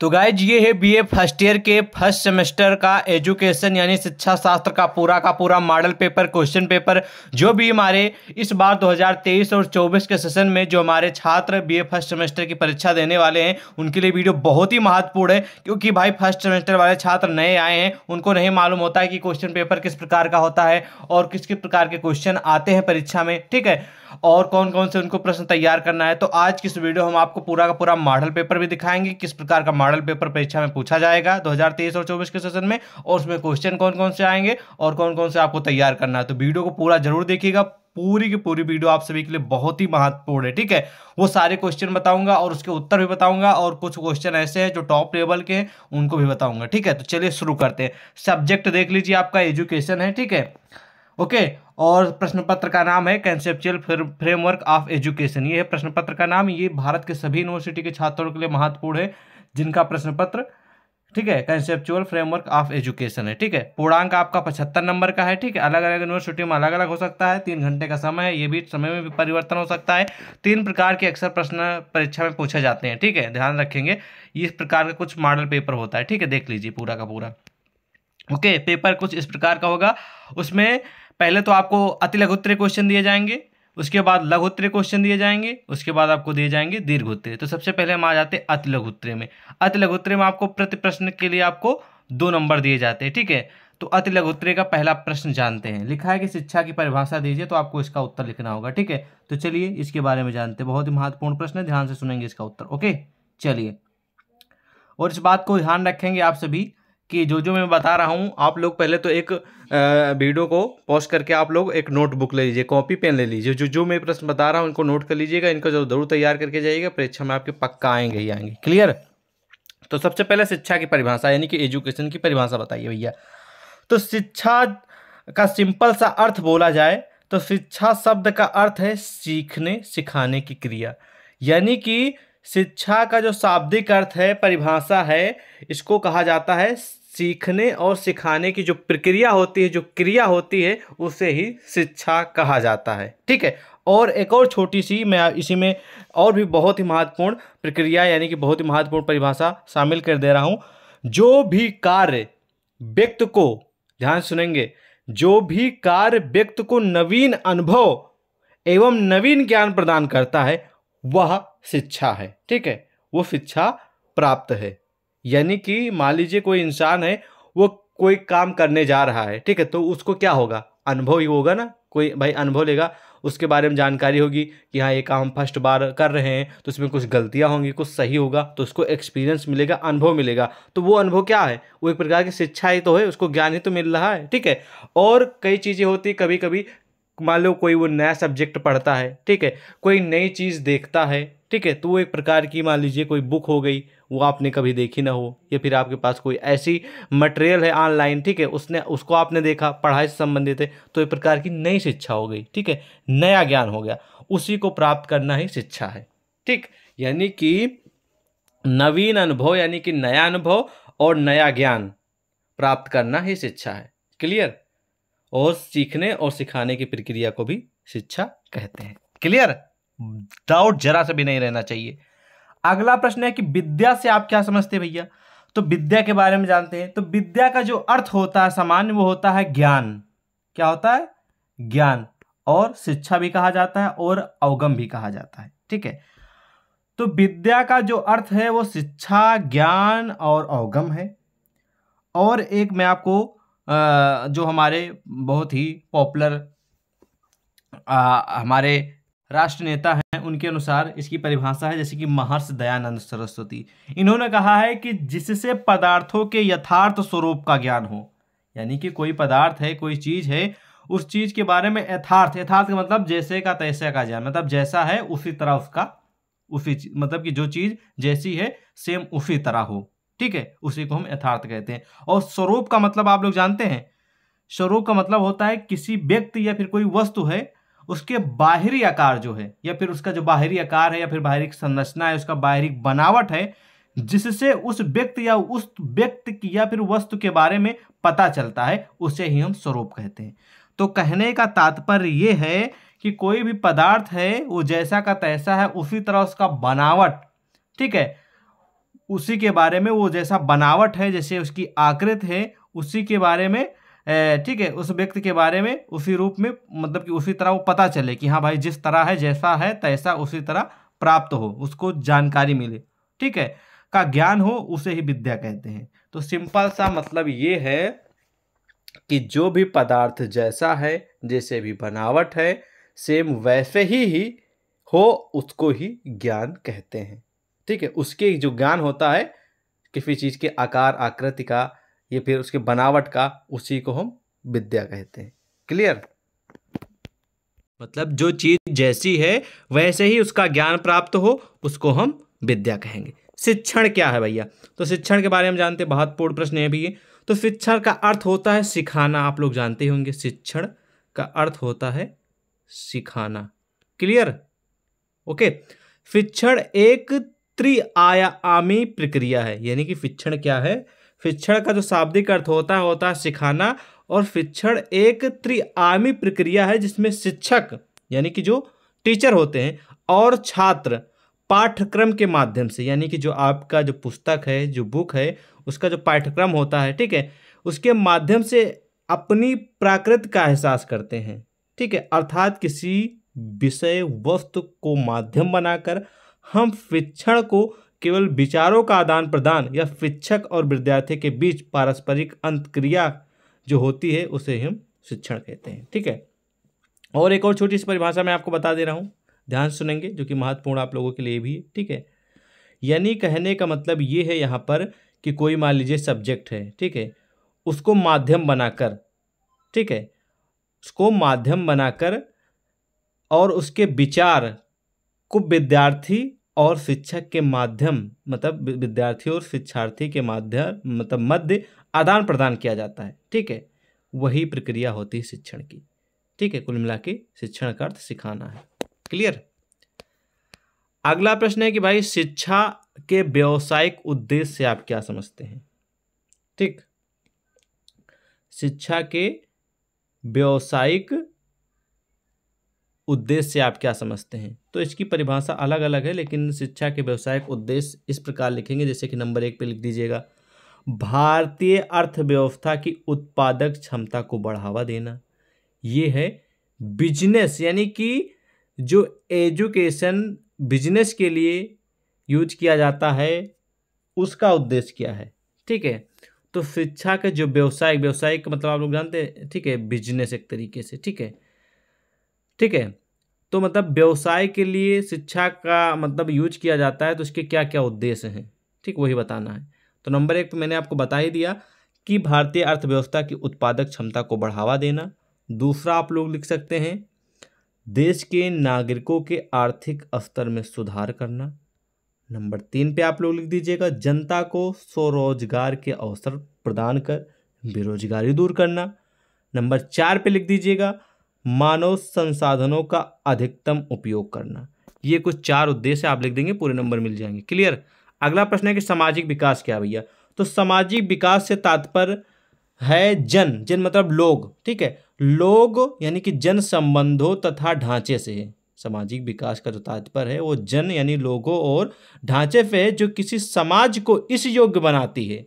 तो गाइज ये है बीए फर्स्ट ईयर के फर्स्ट सेमेस्टर का एजुकेशन यानी शिक्षा शास्त्र का पूरा का पूरा मॉडल पेपर क्वेश्चन पेपर जो भी हमारे इस बार 2023 और 24 के सेशन में जो हमारे छात्र बीए फर्स्ट सेमेस्टर की परीक्षा देने वाले हैं उनके लिए वीडियो बहुत ही महत्वपूर्ण है क्योंकि भाई फर्स्ट सेमेस्टर वाले छात्र नए आए हैं उनको नहीं मालूम होता है कि क्वेश्चन पेपर किस प्रकार का होता है और किस किस प्रकार के क्वेश्चन आते हैं परीक्षा में ठीक है और कौन कौन से उनको प्रश्न तैयार करना है तो आज की इस वीडियो हम आपको पूरा का पूरा मॉडल पेपर भी दिखाएंगे किस प्रकार का मॉडल पेपर परीक्षा में पूछा जाएगा 2023 और 24 के सेशन में और उसमें क्वेश्चन कौन कौन से आएंगे और कौन कौन से आपको तैयार करना है तो वीडियो को पूरा जरूर देखिएगा पूरी की पूरी वीडियो आप सभी के लिए बहुत ही महत्वपूर्ण है ठीक है वो सारे क्वेश्चन बताऊंगा और उसके उत्तर भी बताऊंगा और कुछ क्वेश्चन ऐसे हैं जो टॉप लेवल के हैं उनको भी बताऊंगा ठीक है तो चलिए शुरू करते हैं सब्जेक्ट देख लीजिए आपका एजुकेशन है ठीक है ओके और प्रश्न पत्र का नाम है कंसेप्चुअल फ्रेमवर्क ऑफ एजुकेशन ये है प्रश्न पत्र का नाम ये भारत के सभी यूनिवर्सिटी के छात्रों के लिए महत्वपूर्ण है जिनका प्रश्न पत्र ठीक है कंसेप्चुअल फ्रेमवर्क ऑफ एजुकेशन है ठीक है पूर्णांक आपका पचहत्तर नंबर का है ठीक है अलग अलग यूनिवर्सिटी में अलग अलग हो सकता है तीन घंटे का समय है ये भी समय में भी परिवर्तन हो सकता है तीन प्रकार के अक्सर प्रश्न परीक्षा में पूछे जाते हैं ठीक है ध्यान रखेंगे इस प्रकार का कुछ मॉडल पेपर होता है ठीक है देख लीजिए पूरा का पूरा ओके पेपर कुछ इस प्रकार का होगा उसमें पहले तो आपको अति लघुत्तरीय क्वेश्चन दिए जाएंगे उसके बाद लघुत्तरीय क्वेश्चन दिए जाएंगे उसके बाद आपको दिए जाएंगे दीर्घ तो सबसे पहले हम आ जाते हैं अति लघुत्तरीय में अति लघुत्तरीय में आपको प्रति प्रश्न के लिए आपको दो नंबर दिए जाते हैं ठीक है तो अति लघुत्तरीय का पहला प्रश्न जानते हैं लिखा है कि शिक्षा की परिभाषा दीजिए तो आपको इसका उत्तर लिखना होगा ठीक है तो चलिए इसके बारे में जानते हैं बहुत ही महत्वपूर्ण प्रश्न है ध्यान से सुनेंगे इसका उत्तर ओके चलिए और इस बात को ध्यान रखेंगे आप सभी कि जो जो मैं बता रहा हूँ आप लोग पहले तो एक वीडियो को पॉज करके आप लोग एक नोटबुक ले लीजिए कॉपी पेन ले लीजिए जो जो मैं प्रश्न बता रहा हूँ उनको नोट कर लीजिएगा इनको जरूर तैयार करके जाइएगा परीक्षा में आपके पक्का आएंगे ही आएंगे क्लियर तो सबसे पहले शिक्षा की परिभाषा यानी कि एजुकेशन की परिभाषा बताइए भैया तो शिक्षा का सिंपल सा अर्थ बोला जाए तो शिक्षा शब्द का अर्थ है सीखने सिखाने की क्रिया यानी कि शिक्षा का जो शाब्दिक अर्थ है परिभाषा है इसको कहा जाता है सीखने और सिखाने की जो प्रक्रिया होती है जो क्रिया होती है उसे ही शिक्षा कहा जाता है ठीक है और एक और छोटी सी मैं इसी में और भी बहुत ही महत्वपूर्ण प्रक्रिया यानी कि बहुत ही महत्वपूर्ण परिभाषा शामिल कर दे रहा हूँ जो भी कार्य व्यक्ति को ध्यान सुनेंगे जो भी कार्य व्यक्ति को नवीन अनुभव एवं नवीन ज्ञान प्रदान करता है वह शिक्षा है ठीक है वो शिक्षा प्राप्त है यानी कि मान लीजिए कोई इंसान है वो कोई काम करने जा रहा है ठीक है तो उसको क्या होगा अनुभव ही होगा ना कोई भाई अनुभव लेगा उसके बारे में जानकारी होगी कि हाँ ये काम हम फर्स्ट बार कर रहे हैं तो उसमें कुछ गलतियाँ होंगी कुछ सही होगा तो उसको एक्सपीरियंस मिलेगा अनुभव मिलेगा तो वो अनुभव क्या है वो एक प्रकार की शिक्षा ही तो है उसको ज्ञान ही तो मिल रहा है ठीक है और कई चीज़ें होती कभी कभी मान लो कोई वो नया सब्जेक्ट पढ़ता है ठीक है कोई नई चीज़ देखता है ठीक है तो वो एक प्रकार की मान लीजिए कोई बुक हो गई वो आपने कभी देखी ना हो या फिर आपके पास कोई ऐसी मटेरियल है ऑनलाइन ठीक है उसने उसको आपने देखा पढ़ाई से संबंधित है तो एक प्रकार की नई शिक्षा हो गई ठीक है नया ज्ञान हो गया उसी को प्राप्त करना ही शिक्षा है ठीक यानी कि नवीन अनुभव यानी कि नया अनुभव और नया ज्ञान प्राप्त करना ही शिक्षा है क्लियर और सीखने और सिखाने की प्रक्रिया को भी शिक्षा कहते हैं क्लियर डाउट जरा से भी नहीं रहना चाहिए अगला प्रश्न है कि विद्या से आप क्या समझते भैया तो विद्या के बारे में जानते हैं तो विद्या का जो अर्थ होता है सामान्य वो होता है ज्ञान क्या होता है ज्ञान और शिक्षा भी कहा जाता है और अवगम भी कहा जाता है ठीक है तो विद्या का जो अर्थ है वो शिक्षा ज्ञान और अवगम है और एक मैं आपको जो हमारे बहुत ही पॉपुलर हमारे राष्ट्र नेता हैं उनके अनुसार इसकी परिभाषा है जैसे कि महर्ष दयानंद सरस्वती इन्होंने कहा है कि जिससे पदार्थों के यथार्थ स्वरूप का ज्ञान हो यानी कि कोई पदार्थ है कोई चीज़ है उस चीज़ के बारे में यथार्थ यथार्थ का मतलब जैसे का तैसे का ज्ञान मतलब जैसा है उसी तरह उसका उसी मतलब कि जो चीज़ जैसी है सेम उसी तरह हो ठीक है उसी को हम यथार्थ कहते हैं और स्वरूप का मतलब आप लोग जानते हैं स्वरूप का मतलब होता है किसी व्यक्ति या फिर कोई वस्तु है उसके बाहरी आकार जो है या फिर उसका जो बाहरी आकार है या फिर बाहरी संरचना है उसका बाहरी बनावट है जिससे उस व्यक्ति या उस व्यक्ति की या फिर वस्तु के बारे में पता चलता है उसे ही हम स्वरूप कहते हैं तो कहने का तात्पर्य ये है कि कोई भी पदार्थ है वो जैसा का तैसा है उसी तरह उसका बनावट ठीक है उसी के बारे में वो जैसा बनावट है जैसे उसकी आकृत है उसी के बारे में ठीक है उस व्यक्ति के बारे में उसी रूप में मतलब कि उसी तरह वो पता चले कि हाँ भाई जिस तरह है जैसा है तैसा उसी तरह प्राप्त हो उसको जानकारी मिले ठीक है का ज्ञान हो उसे ही विद्या कहते हैं तो सिंपल सा मतलब ये है कि जो भी पदार्थ जैसा है जैसे भी बनावट है सेम वैसे ही, ही हो उसको ही ज्ञान कहते हैं ठीक है उसके जो ज्ञान होता है किसी चीज़ के आकार आकृति का या फिर उसके बनावट का उसी को हम विद्या कहते हैं क्लियर मतलब जो चीज़ जैसी है वैसे ही उसका ज्ञान प्राप्त हो उसको हम विद्या कहेंगे शिक्षण क्या है भैया तो शिक्षण के बारे में जानते हैं बहुत पूर्ण प्रश्न है भी तो शिक्षण का अर्थ होता है सिखाना आप लोग जानते होंगे शिक्षण का अर्थ होता है सिखाना क्लियर ओके शिक्षण एक त्रिआयामी प्रक्रिया है यानी कि शिक्षण क्या है शिक्षण का जो शाब्दिक अर्थ होता है होता है सिखाना और शिक्षण एक त्रिआयामी प्रक्रिया है जिसमें शिक्षक यानी कि जो टीचर होते हैं और छात्र पाठ्यक्रम के माध्यम से यानी कि जो आपका जो पुस्तक है जो बुक है उसका जो पाठ्यक्रम होता है ठीक है उसके माध्यम से अपनी प्राकृत का एहसास करते हैं ठीक है अर्थात किसी विषय वस्तु को माध्यम बनाकर हम शिक्षण को केवल विचारों का आदान प्रदान या शिक्षक और विद्यार्थी के बीच पारस्परिक अंत क्रिया जो होती है उसे हम शिक्षण कहते हैं ठीक है और एक और छोटी सी परिभाषा मैं आपको बता दे रहा हूँ ध्यान सुनेंगे जो कि महत्वपूर्ण आप लोगों के लिए भी ठीक है यानी कहने का मतलब ये है यहाँ पर कि कोई मान लीजिए सब्जेक्ट है ठीक है उसको माध्यम बनाकर ठीक है उसको माध्यम बनाकर और उसके विचार को विद्यार्थी और शिक्षक के माध्यम मतलब विद्यार्थी और शिक्षार्थी के माध्यम मतलब मध्य आदान प्रदान किया जाता है ठीक है वही प्रक्रिया होती है शिक्षण की ठीक है कुल मिला के शिक्षण का अर्थ सिखाना है क्लियर अगला प्रश्न है कि भाई शिक्षा के व्यवसायिक उद्देश्य से आप क्या समझते हैं ठीक शिक्षा के व्यवसायिक उद्देश्य से आप क्या समझते हैं तो इसकी परिभाषा अलग अलग है लेकिन शिक्षा के व्यवसायिक उद्देश्य इस प्रकार लिखेंगे जैसे कि नंबर एक पे लिख दीजिएगा भारतीय अर्थव्यवस्था की उत्पादक क्षमता को बढ़ावा देना ये है बिजनेस यानी कि जो एजुकेशन बिजनेस के लिए यूज किया जाता है उसका उद्देश्य क्या है ठीक है तो शिक्षा के जो व्यवसाय व्यवसायिक मतलब आप लोग जानते हैं ठीक है बिजनेस एक तरीके से ठीक है ठीक है तो मतलब व्यवसाय के लिए शिक्षा का मतलब यूज किया जाता है तो इसके क्या क्या उद्देश्य हैं ठीक वही बताना है तो नंबर एक तो मैंने आपको बता ही दिया कि भारतीय अर्थव्यवस्था की उत्पादक क्षमता को बढ़ावा देना दूसरा आप लोग लिख सकते हैं देश के नागरिकों के आर्थिक स्तर में सुधार करना नंबर तीन पे आप लोग लिख दीजिएगा जनता को स्वरोजगार के अवसर प्रदान कर बेरोजगारी दूर करना नंबर चार पे लिख दीजिएगा मानव संसाधनों का अधिकतम उपयोग करना ये कुछ चार उद्देश्य आप लिख देंगे पूरे नंबर मिल जाएंगे क्लियर अगला प्रश्न है कि सामाजिक विकास क्या भैया तो सामाजिक विकास से तात्पर्य है जन जन मतलब लोग ठीक है लोग यानी कि जन संबंधों तथा ढांचे से है सामाजिक विकास का जो तात्पर्य है वो जन यानी लोगों और ढांचे पे है जो किसी समाज को इस योग्य बनाती है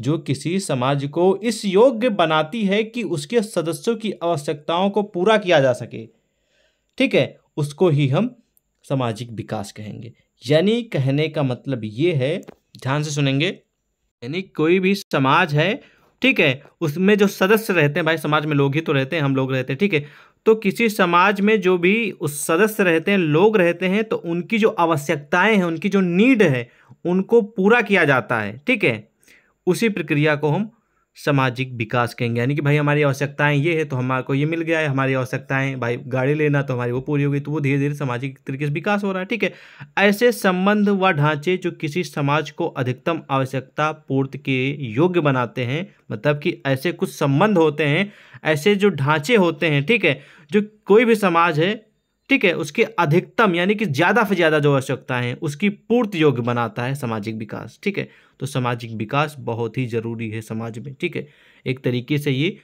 जो किसी समाज को इस योग्य बनाती है कि उसके सदस्यों की आवश्यकताओं को पूरा किया जा सके ठीक है उसको ही हम सामाजिक विकास कहेंगे यानी कहने का मतलब ये है ध्यान से सुनेंगे यानी कोई भी समाज है ठीक है उसमें जो सदस्य रहते हैं भाई समाज में लोग ही तो रहते हैं हम लोग रहते हैं ठीक है तो किसी समाज में जो भी उस सदस्य रहते हैं लोग रहते हैं तो उनकी जो आवश्यकताएं हैं उनकी जो नीड है उनको पूरा किया जाता है ठीक है उसी प्रक्रिया को हम सामाजिक विकास कहेंगे यानी कि भाई हमारी आवश्यकताएं ये है तो हमारे को ये मिल गया है हमारी आवश्यकताएं भाई गाड़ी लेना तो हमारी वो पूरी हो गई तो वो धीरे धीरे सामाजिक तरीके से विकास हो रहा है ठीक है ऐसे संबंध व ढांचे जो किसी समाज को अधिकतम आवश्यकता पूर्ति के योग्य बनाते हैं मतलब कि ऐसे कुछ संबंध होते हैं ऐसे जो ढांचे होते हैं ठीक है जो कोई भी समाज है ठीक है उसके अधिकतम यानी कि ज़्यादा से ज़्यादा जो आवश्यकता है उसकी पूर्ति योग्य बनाता है सामाजिक विकास ठीक है तो सामाजिक विकास बहुत ही ज़रूरी है समाज में ठीक है एक तरीके से ये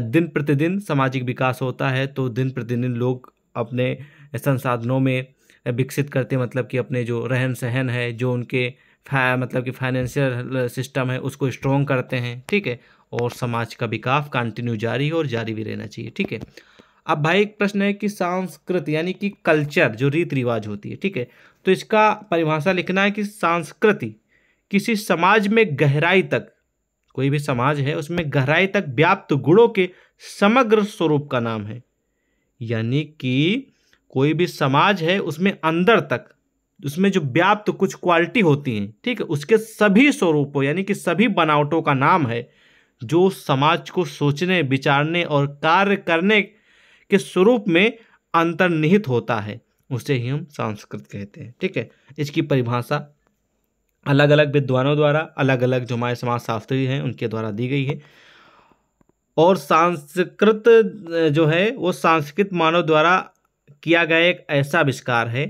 दिन प्रतिदिन सामाजिक विकास होता है तो दिन प्रतिदिन लोग अपने संसाधनों में विकसित करते मतलब कि अपने जो रहन सहन है जो उनके मतलब कि फाइनेंशियल सिस्टम है उसको स्ट्रॉन्ग करते हैं ठीक है और समाज का विकास कंटिन्यू जारी और जारी भी रहना चाहिए ठीक है अब भाई एक प्रश्न है कि सांस्कृत यानी कि कल्चर जो रीति रिवाज होती है ठीक है तो इसका परिभाषा लिखना है कि सांस्कृति किसी समाज में गहराई तक कोई भी समाज है उसमें गहराई तक व्याप्त गुणों के समग्र स्वरूप का नाम है यानी कि कोई भी समाज है उसमें अंदर तक उसमें जो व्याप्त कुछ क्वालिटी होती हैं ठीक है उसके सभी स्वरूपों यानी कि सभी बनावटों का नाम है जो समाज को सोचने विचारने और कार्य करने के स्वरूप में अंतर्निहित होता है उसे ही हम संस्कृत कहते हैं ठीक है इसकी परिभाषा अलग अलग विद्वानों द्वारा अलग अलग जो हमारे समाज शास्त्री हैं उनके द्वारा दी गई है और संस्कृत जो है वो संस्कृत मानव द्वारा किया गया एक ऐसा आविष्कार है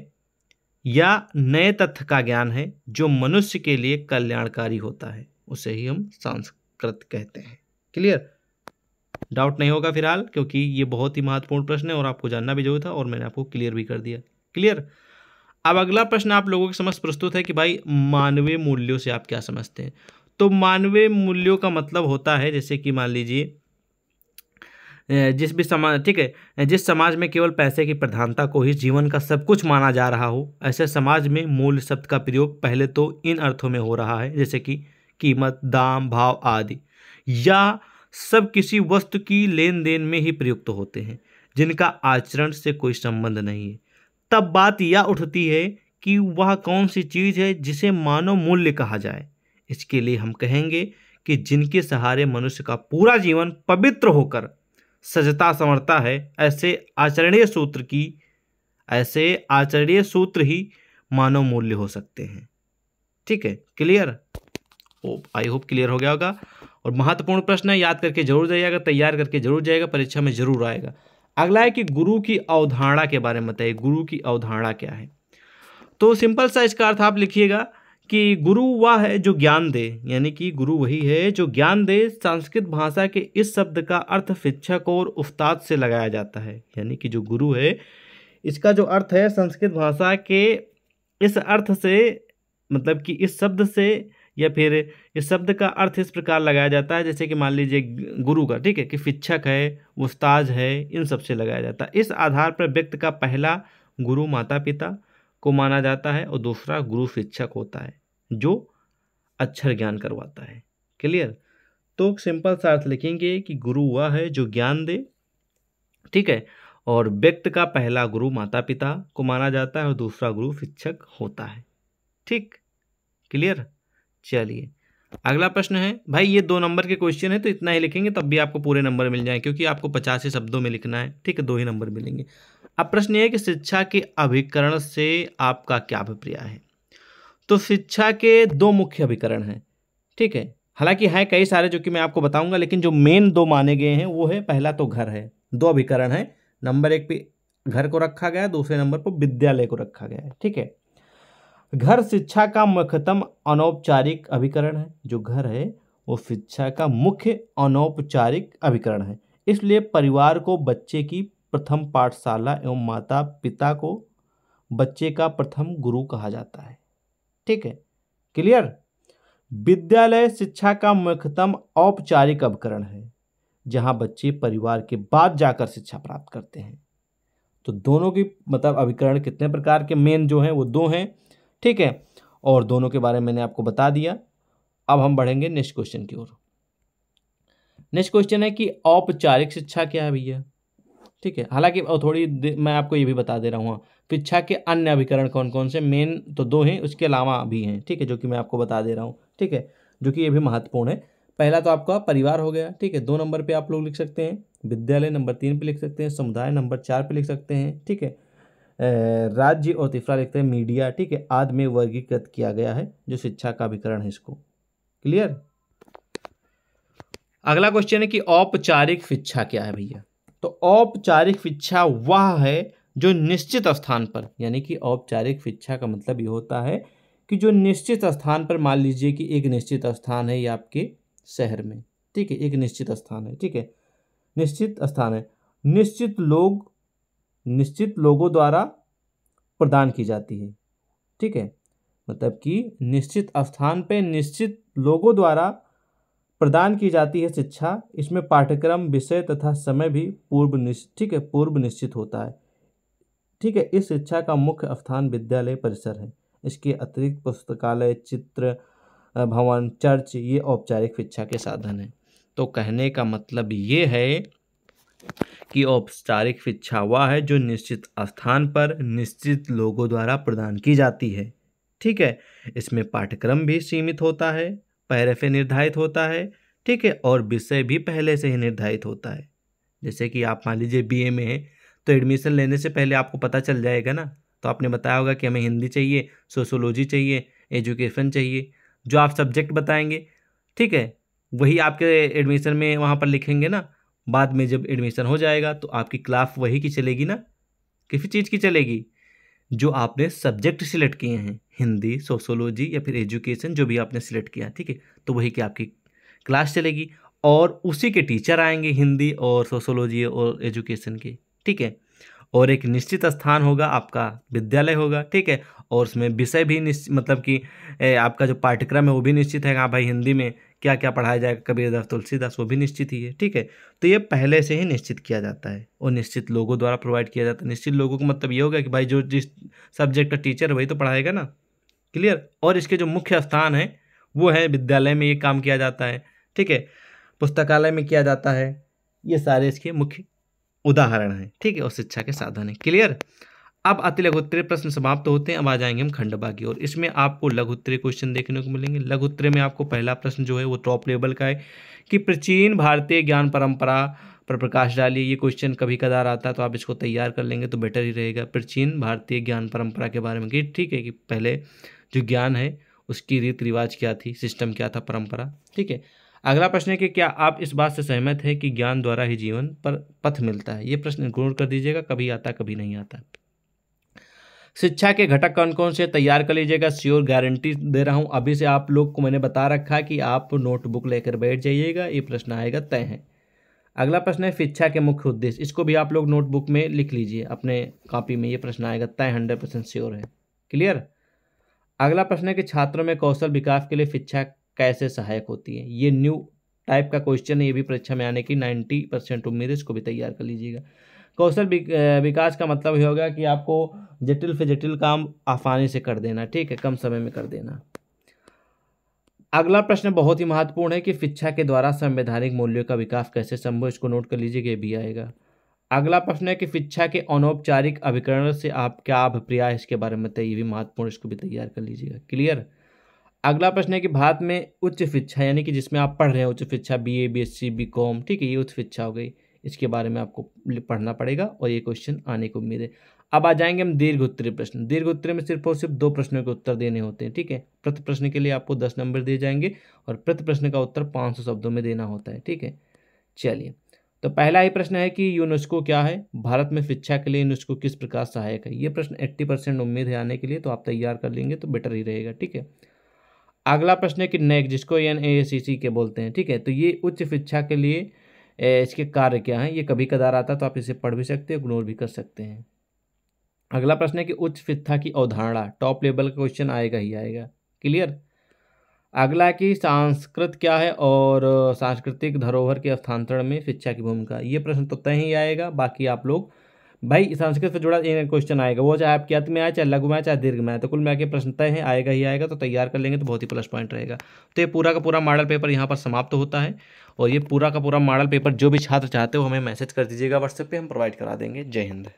या नए तथ्य का ज्ञान है जो मनुष्य के लिए कल्याणकारी होता है उसे ही हम संस्कृत कहते हैं क्लियर डाउट नहीं होगा फिलहाल क्योंकि ये बहुत ही महत्वपूर्ण प्रश्न है और आपको जानना भी जरूरी था और मैंने आपको क्लियर भी कर दिया क्लियर अब अगला प्रश्न आप लोगों के समक्ष प्रस्तुत है कि भाई मानवीय मूल्यों से आप क्या समझते हैं तो मानवीय मूल्यों का मतलब होता है जैसे कि मान लीजिए जिस भी समाज ठीक है जिस समाज में केवल पैसे की प्रधानता को ही जीवन का सब कुछ माना जा रहा हो ऐसे समाज में मूल्य शब्द का प्रयोग पहले तो इन अर्थों में हो रहा है जैसे कि कीमत दाम भाव आदि या सब किसी वस्तु की लेन देन में ही प्रयुक्त होते हैं जिनका आचरण से कोई संबंध नहीं है तब बात यह उठती है कि वह कौन सी चीज़ है जिसे मानव मूल्य कहा जाए इसके लिए हम कहेंगे कि जिनके सहारे मनुष्य का पूरा जीवन पवित्र होकर सजता समरता है ऐसे आचरणीय सूत्र की ऐसे आचरणीय सूत्र ही मानव मूल्य हो सकते हैं ठीक है क्लियर आई होप क्लियर हो गया होगा और महत्वपूर्ण प्रश्न है याद करके जरूर जाइएगा तैयार करके जरूर जाएगा परीक्षा में जरूर आएगा अगला है कि गुरु की अवधारणा के बारे में बताइए गुरु की अवधारणा क्या है तो सिंपल सा इसका अर्थ आप लिखिएगा कि गुरु वह है जो ज्ञान दे यानी कि गुरु वही है जो ज्ञान दे संस्कृत भाषा के इस शब्द का अर्थ शिक्षक और उस्ताद से लगाया जाता है यानी कि जो गुरु है इसका जो अर्थ है संस्कृत भाषा के इस अर्थ से मतलब कि इस शब्द से या फिर इस शब्द का अर्थ इस प्रकार लगाया जाता है जैसे कि मान लीजिए गुरु का ठीक है कि शिक्षक है उस्ताज है इन सब से लगाया जाता है इस आधार पर व्यक्ति का पहला गुरु माता पिता को माना जाता है और दूसरा गुरु शिक्षक होता है जो अक्षर ज्ञान करवाता है क्लियर तो सिंपल सा अर्थ लिखेंगे कि गुरु वह है जो ज्ञान दे ठीक है और व्यक्ति का पहला गुरु माता पिता को माना जाता है और दूसरा गुरु शिक्षक होता है ठीक क्लियर चलिए अगला प्रश्न है भाई ये दो नंबर के क्वेश्चन है तो इतना ही लिखेंगे तब भी आपको पूरे नंबर मिल जाएंगे क्योंकि आपको पचास ही शब्दों में लिखना है ठीक है दो ही नंबर मिलेंगे अब प्रश्न ये है कि शिक्षा के अभिकरण से आपका क्या अभिप्राय है तो शिक्षा के दो मुख्य अभिकरण हैं ठीक है हालांकि हैं कई सारे जो कि मैं आपको बताऊंगा लेकिन जो मेन दो माने गए हैं वो है पहला तो घर है दो अभिकरण है नंबर एक पे घर को रखा गया दूसरे नंबर पर विद्यालय को रखा गया है ठीक है घर शिक्षा का मुख्यतम अनौपचारिक अभिकरण है जो घर है वो शिक्षा का मुख्य अनौपचारिक अभिकरण है इसलिए परिवार को बच्चे की प्रथम पाठशाला एवं माता पिता को बच्चे का प्रथम गुरु कहा जाता है ठीक है क्लियर विद्यालय शिक्षा का मुख्यतम औपचारिक अभिकरण है जहां बच्चे परिवार के बाद जाकर शिक्षा प्राप्त करते हैं तो दोनों की मतलब अभिकरण कितने प्रकार के मेन जो हैं वो दो हैं ठीक है और दोनों के बारे में मैंने आपको बता दिया अब हम बढ़ेंगे नेक्स्ट क्वेश्चन की ओर नेक्स्ट क्वेश्चन है कि औपचारिक शिक्षा क्या है भैया ठीक है हालांकि और थोड़ी मैं आपको ये भी बता दे रहा हूँ शिक्षा के अन्य अभिकरण कौन कौन से मेन तो दो हैं उसके अलावा भी हैं ठीक है जो कि मैं आपको बता दे रहा हूँ ठीक है जो कि ये भी महत्वपूर्ण है पहला तो आपका परिवार हो गया ठीक है दो नंबर पे आप लोग लिख सकते हैं विद्यालय नंबर तीन पे लिख सकते हैं समुदाय नंबर चार पे लिख सकते हैं ठीक है राज्य और तिफरा लिखते हैं मीडिया ठीक है आदि में वर्गीकृत किया गया है जो शिक्षा का अभिकरण है इसको क्लियर अगला क्वेश्चन है कि औपचारिक शिक्षा क्या है भैया तो औपचारिक शिक्षा वह है जो निश्चित स्थान पर यानी कि औपचारिक शिक्षा का मतलब ये होता है कि जो निश्चित स्थान पर मान लीजिए कि एक निश्चित स्थान है ये आपके शहर में ठीक है एक निश्चित स्थान है ठीक है निश्चित स्थान है निश्चित लोग निश्चित लोगों द्वारा प्रदान की जाती है ठीक है मतलब कि निश्चित स्थान पे निश्चित लोगों द्वारा प्रदान की जाती है शिक्षा इसमें पाठ्यक्रम विषय तथा समय भी पूर्व निश्चित ठीक है पूर्व निश्चित होता है ठीक है इस शिक्षा का मुख्य स्थान विद्यालय परिसर है इसके अतिरिक्त पुस्तकालय चित्र भवन चर्च ये औपचारिक शिक्षा के साधन हैं तो कहने का मतलब ये है की औपचारिक शिक्षा वह है जो निश्चित स्थान पर निश्चित लोगों द्वारा प्रदान की जाती है ठीक है इसमें पाठ्यक्रम भी सीमित होता है पहले से निर्धारित होता है ठीक है और विषय भी पहले से ही निर्धारित होता है जैसे कि आप मान लीजिए बीए में हैं तो एडमिशन लेने से पहले आपको पता चल जाएगा ना तो आपने बताया होगा कि हमें हिंदी चाहिए सोशोलॉजी चाहिए एजुकेशन चाहिए जो आप सब्जेक्ट बताएंगे ठीक है वही आपके एडमिशन में वहाँ पर लिखेंगे ना बाद में जब एडमिशन हो जाएगा तो आपकी क्लास वही की चलेगी ना किसी चीज़ की चलेगी जो आपने सब्जेक्ट सिलेक्ट किए हैं हिंदी सोशोलॉजी या फिर एजुकेशन जो भी आपने सिलेक्ट किया ठीक है तो वही की आपकी क्लास चलेगी और उसी के टीचर आएंगे हिंदी और सोशोलॉजी और एजुकेशन के ठीक है और एक निश्चित स्थान होगा आपका विद्यालय होगा ठीक है और उसमें विषय भी निश्चित मतलब कि आपका जो पाठ्यक्रम है वो भी निश्चित है हाँ भाई हिंदी में क्या क्या पढ़ाया जाएगा कबीरदास तुलसीदास वो भी निश्चित ही है ठीक है तो ये पहले से ही निश्चित किया जाता है और निश्चित लोगों द्वारा प्रोवाइड किया जाता है निश्चित लोगों का मतलब ये होगा कि भाई जो जिस सब्जेक्ट का टीचर वही तो पढ़ाएगा ना क्लियर और इसके जो मुख्य स्थान हैं वो है विद्यालय में ये काम किया जाता है ठीक है पुस्तकालय में किया जाता है ये सारे इसके मुख्य उदाहरण हैं ठीक है और शिक्षा के साधन हैं क्लियर अब अति लघुत्तरीय प्रश्न समाप्त तो होते हैं अब आ जाएंगे हम खंड की और इसमें आपको लघुत्तरीय क्वेश्चन देखने को मिलेंगे लघुत्तरीय में आपको पहला प्रश्न जो है वो टॉप लेवल का है कि प्राचीन भारतीय ज्ञान परंपरा पर प्रकाश डालिए ये क्वेश्चन कभी कदार आता है तो आप इसको तैयार कर लेंगे तो बेटर ही रहेगा प्राचीन भारतीय ज्ञान परंपरा के बारे में कि ठीक है कि पहले जो ज्ञान है उसकी रीति रिवाज क्या थी सिस्टम क्या था परंपरा ठीक है अगला प्रश्न है कि क्या आप इस बात से सहमत है कि ज्ञान द्वारा ही जीवन पर पथ मिलता है ये प्रश्न गौर कर दीजिएगा कभी आता कभी नहीं आता शिक्षा के घटक कौन कौन से तैयार कर लीजिएगा श्योर गारंटी दे रहा हूँ अभी से आप लोग को मैंने बता रखा है कि आप नोटबुक लेकर बैठ जाइएगा ये प्रश्न आएगा तय है अगला प्रश्न है शिक्षा के मुख्य उद्देश्य इसको भी आप लोग नोटबुक में लिख लीजिए अपने कॉपी में ये प्रश्न आएगा तय हंड्रेड परसेंट श्योर है क्लियर अगला प्रश्न है कि छात्रों में कौशल विकास के लिए शिक्षा कैसे सहायक होती है ये न्यू टाइप का क्वेश्चन है ये भी परीक्षा में आने की नाइन्टी परसेंट उम्मीद है इसको भी तैयार कर लीजिएगा कौशल विकास का मतलब ये होगा कि आपको जटिल से जटिल काम आसानी से कर देना ठीक है कम समय में कर देना अगला प्रश्न बहुत ही महत्वपूर्ण है कि शिक्षा के द्वारा संवैधानिक मूल्यों का विकास कैसे संभव इसको नोट कर लीजिए भी आएगा अगला प्रश्न है कि शिक्षा के अनौपचारिक अभिकरण से आप क्या अभिप्राय है इसके बारे में ये भी महत्वपूर्ण इसको भी तैयार कर लीजिएगा क्लियर अगला प्रश्न है कि भारत में उच्च शिक्षा यानी कि जिसमें आप पढ़ रहे हैं उच्च शिक्षा B A B S C B com ठीक है ये उच्च शिक्षा हो गई इसके बारे में आपको पढ़ना पड़ेगा और ये क्वेश्चन आने की उम्मीद है अब आ जाएंगे हम दीर्घ उत्तरीय प्रश्न दीर्घ उत्तरीय में सिर्फ और सिर्फ दो प्रश्नों के उत्तर देने होते हैं ठीक है प्रति प्रश्न के लिए आपको दस नंबर दिए जाएंगे और प्रति प्रश्न का उत्तर पाँच सौ शब्दों में देना होता है ठीक है चलिए तो पहला ही प्रश्न है कि यूनेस्को क्या है भारत में शिक्षा के लिए यूनेस्को किस प्रकार सहायक है ये प्रश्न एट्टी परसेंट उम्मीद है आने के लिए तो आप तैयार कर लेंगे तो बेटर ही रहेगा ठीक है अगला प्रश्न है कि नेक जिसको एन ए सी के बोलते हैं ठीक है तो ये उच्च शिक्षा के लिए इसके कार्य क्या हैं ये कभी कदार आता तो आप इसे पढ़ भी सकते हैं इग्नोर भी कर सकते हैं अगला प्रश्न है कि उच्च फित्था की अवधारणा टॉप लेवल का क्वेश्चन आएगा ही आएगा क्लियर अगला कि सांस्कृत क्या है और सांस्कृतिक धरोहर के स्थानांतरण में शिक्षा की भूमिका ये प्रश्न तो तय ही आएगा बाकी आप लोग भाई संस्कृत से जुड़ा क्वेश्चन आएगा वो चाहे आपके अत में आए चाहे लघु में आए चाहे दीर्घ में आए तो कुल में के प्रश्न तय है आएगा ही आएगा तो तैयार कर लेंगे तो बहुत ही प्लस पॉइंट रहेगा तो ये पूरा का पूरा मॉडल पेपर यहाँ पर समाप्त होता है और ये पूरा का पूरा मॉडल पेपर जो भी छात्र चाहते हो हमें मैसेज कर दीजिएगा व्हाट्सएप पर हम प्रोवाइड करा देंगे जय हिंद